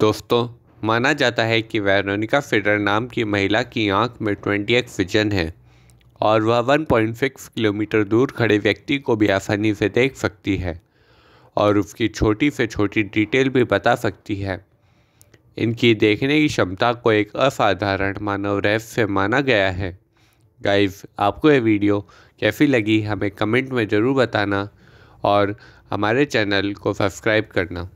दोस्तों माना जाता है कि वेरोनिका फिडर नाम की महिला की आंख में ट्वेंटी एक्स विजन है और वह वन पॉइंट सिक्स किलोमीटर दूर खड़े व्यक्ति को भी आसानी से देख सकती है और उसकी छोटी से छोटी डिटेल भी बता सकती है इनकी देखने की क्षमता को एक असाधारण मानव रहस्य से माना गया है गाइस आपको यह वीडियो कैसी लगी हमें कमेंट में ज़रूर बताना और हमारे चैनल को सब्सक्राइब करना